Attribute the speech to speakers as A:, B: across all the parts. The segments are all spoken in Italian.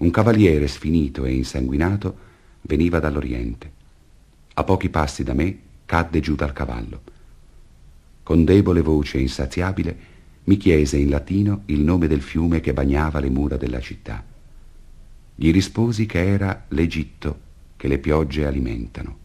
A: Un cavaliere sfinito e insanguinato veniva dall'Oriente. A pochi passi da me cadde giù dal cavallo. Con debole voce insaziabile mi chiese in latino il nome del fiume che bagnava le mura della città. Gli risposi che era l'Egitto che le piogge alimentano.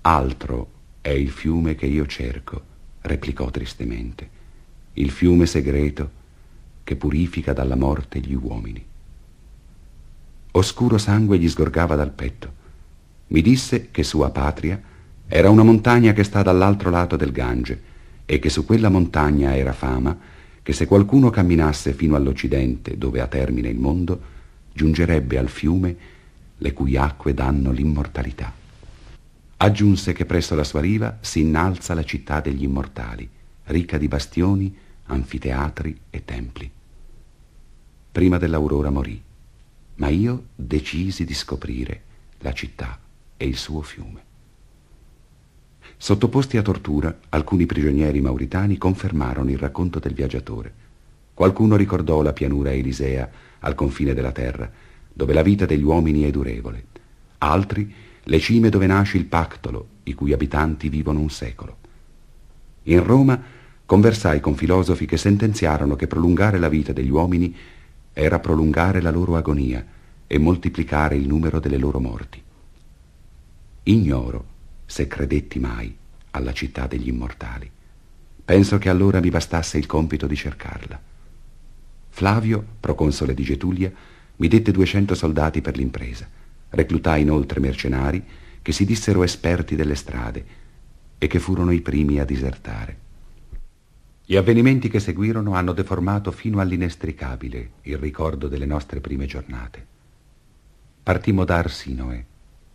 A: Altro è il fiume che io cerco, replicò tristemente, il fiume segreto che purifica dalla morte gli uomini oscuro sangue gli sgorgava dal petto. Mi disse che sua patria era una montagna che sta dall'altro lato del Gange e che su quella montagna era fama che se qualcuno camminasse fino all'Occidente, dove ha termine il mondo, giungerebbe al fiume le cui acque danno l'immortalità. Aggiunse che presso la sua riva si innalza la città degli immortali, ricca di bastioni, anfiteatri e templi. Prima dell'aurora morì ma io decisi di scoprire la città e il suo fiume. Sottoposti a tortura, alcuni prigionieri mauritani confermarono il racconto del viaggiatore. Qualcuno ricordò la pianura Elisea al confine della terra, dove la vita degli uomini è durevole. Altri le cime dove nasce il pactolo, i cui abitanti vivono un secolo. In Roma conversai con filosofi che sentenziarono che prolungare la vita degli uomini era prolungare la loro agonia e moltiplicare il numero delle loro morti. Ignoro se credetti mai alla città degli immortali. Penso che allora mi bastasse il compito di cercarla. Flavio, proconsole di Getulia, mi dette 200 soldati per l'impresa. Reclutai inoltre mercenari che si dissero esperti delle strade e che furono i primi a disertare. Gli avvenimenti che seguirono hanno deformato fino all'inestricabile il ricordo delle nostre prime giornate partimmo da Arsinoe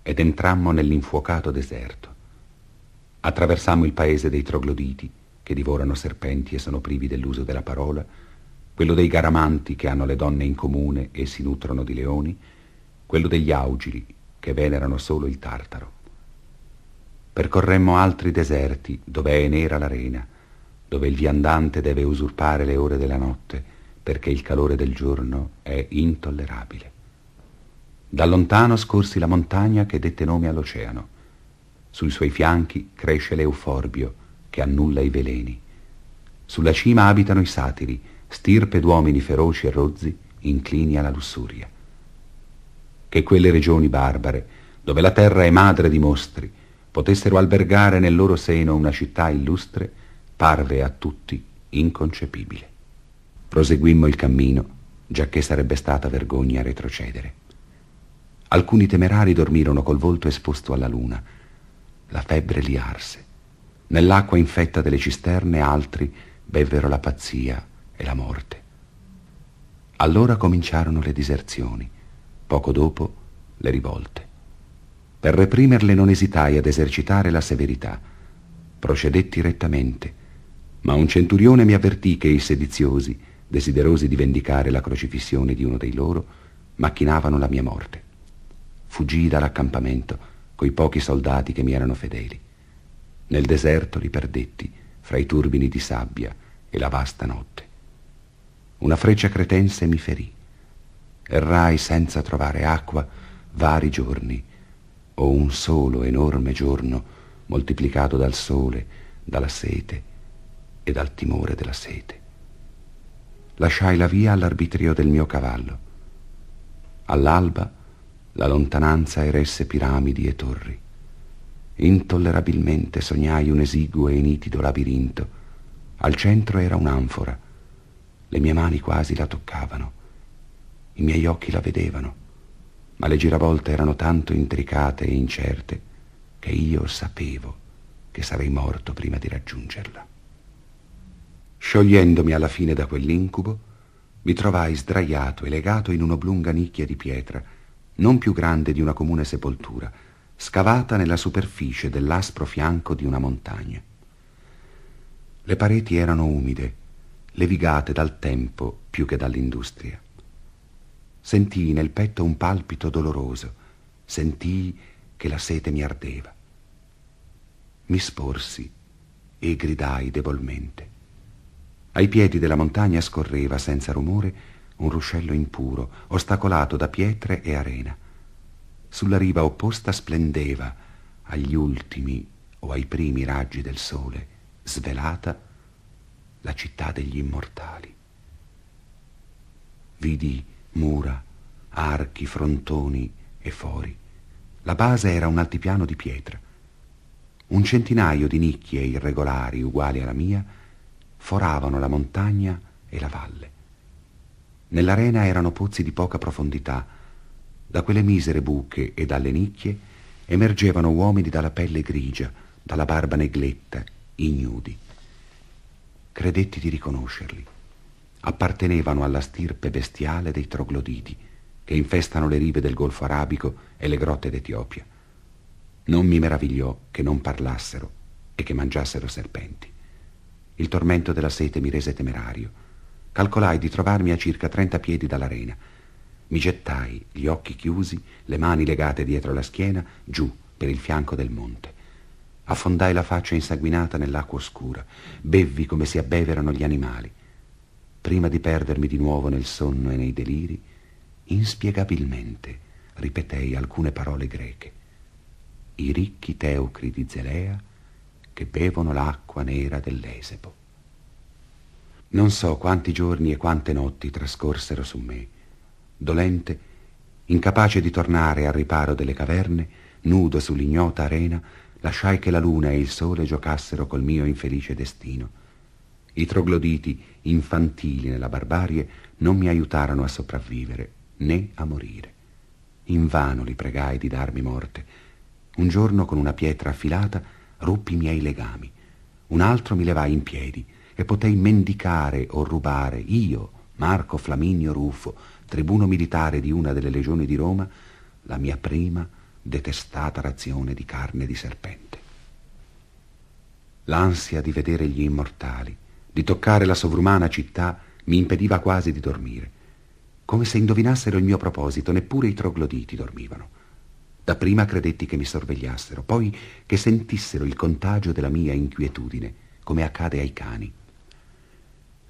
A: ed entrammo nell'infuocato deserto. Attraversammo il paese dei trogloditi, che divorano serpenti e sono privi dell'uso della parola, quello dei garamanti che hanno le donne in comune e si nutrono di leoni, quello degli augili che venerano solo il tartaro. Percorremmo altri deserti dove è nera l'arena, dove il viandante deve usurpare le ore della notte perché il calore del giorno è intollerabile. Da lontano scorsi la montagna che dette nome all'oceano. Sui suoi fianchi cresce l'euforbio che annulla i veleni. Sulla cima abitano i satiri, stirpe d'uomini feroci e rozzi, inclini alla lussuria. Che quelle regioni barbare, dove la terra è madre di mostri, potessero albergare nel loro seno una città illustre, parve a tutti inconcepibile. Proseguimmo il cammino, giacché sarebbe stata vergogna retrocedere. Alcuni temerari dormirono col volto esposto alla luna. La febbre li arse. Nell'acqua infetta delle cisterne altri bevvero la pazzia e la morte. Allora cominciarono le diserzioni, poco dopo le rivolte. Per reprimerle non esitai ad esercitare la severità. Procedetti rettamente, ma un centurione mi avvertì che i sediziosi, desiderosi di vendicare la crocifissione di uno dei loro, macchinavano la mia morte fuggii dall'accampamento coi pochi soldati che mi erano fedeli. Nel deserto li perdetti fra i turbini di sabbia e la vasta notte. Una freccia cretense mi ferì. Errai senza trovare acqua vari giorni, o un solo enorme giorno moltiplicato dal sole, dalla sete e dal timore della sete. Lasciai la via all'arbitrio del mio cavallo. All'alba la lontananza eresse piramidi e torri. Intollerabilmente sognai un esiguo e nitido labirinto. Al centro era un'anfora. Le mie mani quasi la toccavano. I miei occhi la vedevano. Ma le giravolte erano tanto intricate e incerte che io sapevo che sarei morto prima di raggiungerla. Sciogliendomi alla fine da quell'incubo, mi trovai sdraiato e legato in un'oblunga nicchia di pietra non più grande di una comune sepoltura, scavata nella superficie dell'aspro fianco di una montagna. Le pareti erano umide, levigate dal tempo più che dall'industria. Sentii nel petto un palpito doloroso, sentii che la sete mi ardeva. Mi sporsi e gridai debolmente. Ai piedi della montagna scorreva senza rumore un ruscello impuro, ostacolato da pietre e arena. Sulla riva opposta splendeva, agli ultimi o ai primi raggi del sole, svelata, la città degli immortali. Vidi mura, archi, frontoni e fori. La base era un altipiano di pietra. Un centinaio di nicchie irregolari uguali alla mia foravano la montagna e la valle. Nell'arena erano pozzi di poca profondità. Da quelle misere buche e dalle nicchie emergevano uomini dalla pelle grigia, dalla barba negletta, ignudi. Credetti di riconoscerli. Appartenevano alla stirpe bestiale dei trogloditi, che infestano le rive del Golfo Arabico e le grotte d'Etiopia. Non mi meravigliò che non parlassero e che mangiassero serpenti. Il tormento della sete mi rese temerario calcolai di trovarmi a circa 30 piedi dall'arena. Mi gettai, gli occhi chiusi, le mani legate dietro la schiena, giù, per il fianco del monte. Affondai la faccia insanguinata nell'acqua oscura, bevvi come si abbeverano gli animali. Prima di perdermi di nuovo nel sonno e nei deliri, inspiegabilmente ripetei alcune parole greche. I ricchi teucri di Zelea che bevono l'acqua nera dell'Esebo. Non so quanti giorni e quante notti trascorsero su me, dolente, incapace di tornare al riparo delle caverne, nudo sull'ignota arena, lasciai che la luna e il sole giocassero col mio infelice destino. I trogloditi, infantili nella barbarie, non mi aiutarono a sopravvivere né a morire. Invano li pregai di darmi morte. Un giorno con una pietra affilata ruppi i miei legami, un altro mi levai in piedi, che potei mendicare o rubare, io, Marco Flaminio Rufo, tribuno militare di una delle legioni di Roma, la mia prima detestata razione di carne di serpente. L'ansia di vedere gli immortali, di toccare la sovrumana città, mi impediva quasi di dormire. Come se indovinassero il mio proposito, neppure i trogloditi dormivano. Dapprima credetti che mi sorvegliassero, poi che sentissero il contagio della mia inquietudine, come accade ai cani.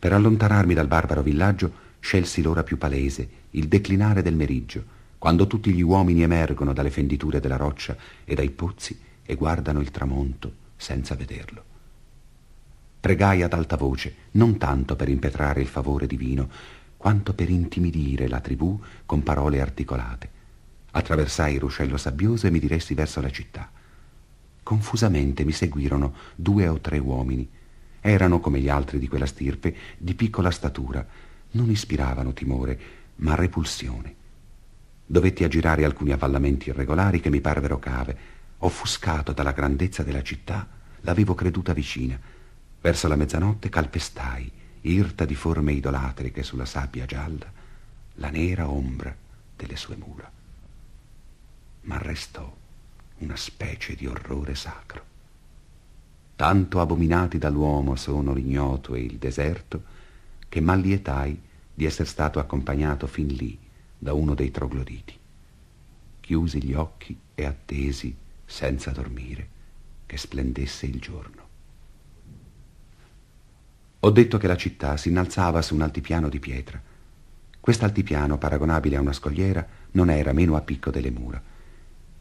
A: Per allontanarmi dal barbaro villaggio scelsi l'ora più palese, il declinare del meriggio, quando tutti gli uomini emergono dalle fenditure della roccia e dai pozzi e guardano il tramonto senza vederlo. Pregai ad alta voce, non tanto per impetrare il favore divino, quanto per intimidire la tribù con parole articolate. Attraversai il ruscello sabbioso e mi diressi verso la città. Confusamente mi seguirono due o tre uomini, erano, come gli altri di quella stirpe, di piccola statura. Non ispiravano timore, ma repulsione. Dovetti aggirare alcuni avvallamenti irregolari che mi parvero cave. Offuscato dalla grandezza della città, l'avevo creduta vicina. Verso la mezzanotte calpestai, irta di forme idolatriche sulla sabbia gialla, la nera ombra delle sue mura. Ma restò una specie di orrore sacro tanto abominati dall'uomo sono l'ignoto e il deserto, che mallietai di essere stato accompagnato fin lì da uno dei trogloditi. Chiusi gli occhi e attesi, senza dormire, che splendesse il giorno. Ho detto che la città si innalzava su un altipiano di pietra. Quest'altipiano, paragonabile a una scogliera, non era meno a picco delle mura.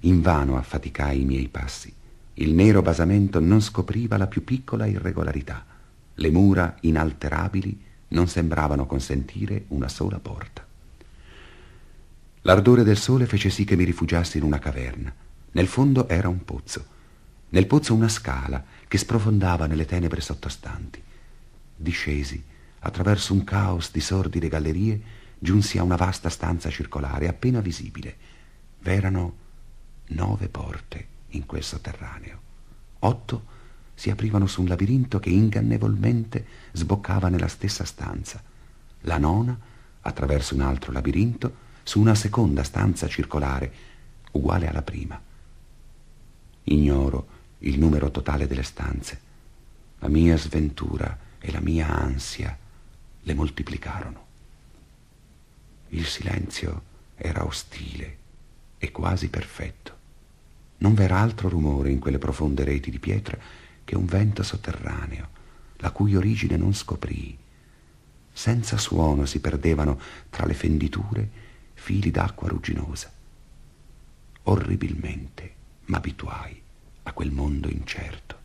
A: Invano affaticai i miei passi il nero basamento non scopriva la più piccola irregolarità. Le mura inalterabili non sembravano consentire una sola porta. L'ardore del sole fece sì che mi rifugiassi in una caverna. Nel fondo era un pozzo. Nel pozzo una scala che sprofondava nelle tenebre sottostanti. Discesi, attraverso un caos di sordide gallerie, giunsi a una vasta stanza circolare appena visibile. V'erano nove porte in quel sotterraneo. Otto si aprivano su un labirinto che ingannevolmente sboccava nella stessa stanza. La nona, attraverso un altro labirinto, su una seconda stanza circolare, uguale alla prima. Ignoro il numero totale delle stanze. La mia sventura e la mia ansia le moltiplicarono. Il silenzio era ostile e quasi perfetto. Non v'era altro rumore in quelle profonde reti di pietra che un vento sotterraneo, la cui origine non scoprì. Senza suono si perdevano tra le fenditure fili d'acqua rugginosa. Orribilmente m'abituai a quel mondo incerto.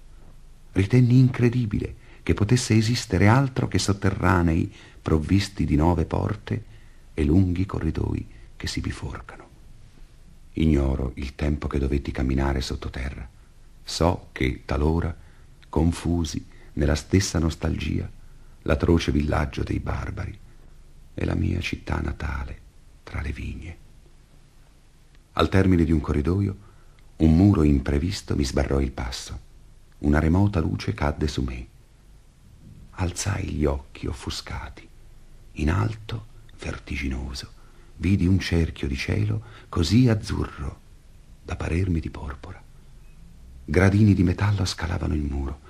A: Ritenni incredibile che potesse esistere altro che sotterranei provvisti di nove porte e lunghi corridoi che si biforcano. Ignoro il tempo che dovetti camminare sottoterra. So che, talora, confusi nella stessa nostalgia, l'atroce villaggio dei barbari e la mia città natale tra le vigne. Al termine di un corridoio, un muro imprevisto mi sbarrò il passo. Una remota luce cadde su me. Alzai gli occhi offuscati, in alto, vertiginoso, vidi un cerchio di cielo così azzurro da parermi di porpora. Gradini di metallo scalavano il muro.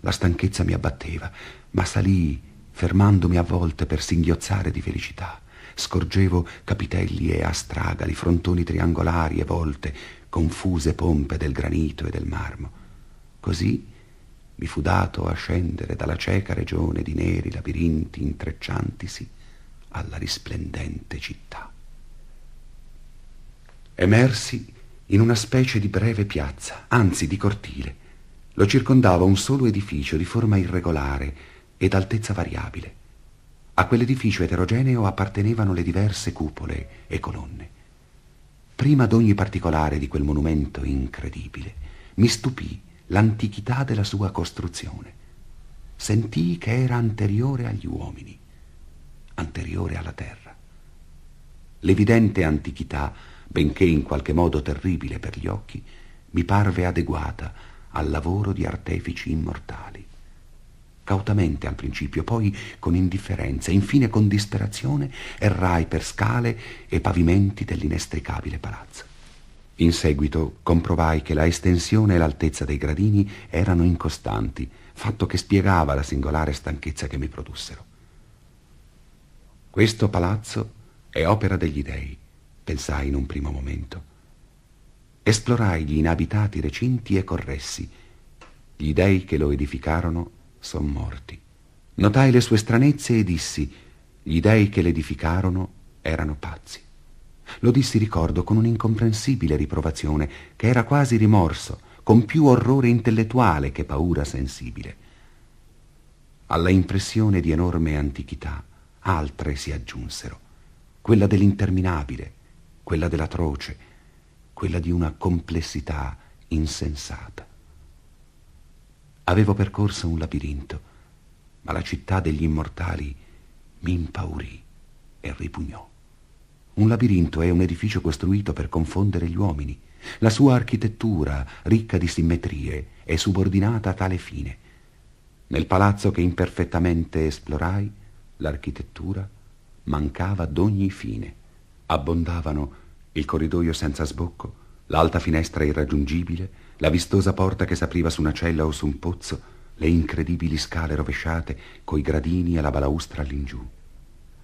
A: La stanchezza mi abbatteva, ma salii, fermandomi a volte per singhiozzare di felicità. Scorgevo capitelli e astragali, frontoni triangolari e volte, confuse pompe del granito e del marmo. Così mi fu dato a scendere dalla cieca regione di neri labirinti intrecciantisi alla risplendente città emersi in una specie di breve piazza, anzi di cortile. Lo circondava un solo edificio di forma irregolare ed altezza variabile. A quell'edificio eterogeneo appartenevano le diverse cupole e colonne. Prima d'ogni particolare di quel monumento incredibile, mi stupì l'antichità della sua costruzione. Sentì che era anteriore agli uomini, anteriore alla terra. L'evidente antichità benché in qualche modo terribile per gli occhi, mi parve adeguata al lavoro di artefici immortali. Cautamente al principio, poi con indifferenza, infine con disperazione, errai per scale e pavimenti dell'inestricabile palazzo. In seguito comprovai che la estensione e l'altezza dei gradini erano incostanti, fatto che spiegava la singolare stanchezza che mi produssero. Questo palazzo è opera degli dei, pensai in un primo momento. Esplorai gli inabitati recinti e corressi. Gli dei che lo edificarono sono morti. Notai le sue stranezze e dissi, gli dei che l'edificarono erano pazzi. Lo dissi, ricordo, con un'incomprensibile riprovazione, che era quasi rimorso, con più orrore intellettuale che paura sensibile. Alla impressione di enorme antichità altre si aggiunsero, quella dell'interminabile, quella dell'atroce, quella di una complessità insensata. Avevo percorso un labirinto, ma la città degli immortali mi impaurì e ripugnò. Un labirinto è un edificio costruito per confondere gli uomini. La sua architettura, ricca di simmetrie, è subordinata a tale fine. Nel palazzo che imperfettamente esplorai, l'architettura mancava d'ogni fine abbondavano il corridoio senza sbocco, l'alta finestra irraggiungibile, la vistosa porta che s'apriva su una cella o su un pozzo, le incredibili scale rovesciate coi gradini e la balaustra all'ingiù.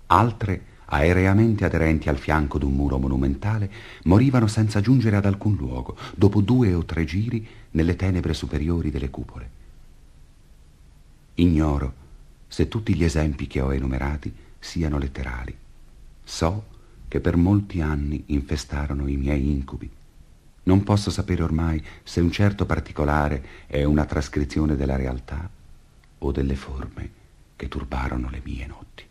A: Altre, aereamente aderenti al fianco d'un muro monumentale, morivano senza giungere ad alcun luogo, dopo due o tre giri nelle tenebre superiori delle cupole. Ignoro se tutti gli esempi che ho enumerati siano letterali. So che per molti anni infestarono i miei incubi. Non posso sapere ormai se un certo particolare è una trascrizione della realtà o delle forme che turbarono le mie notti.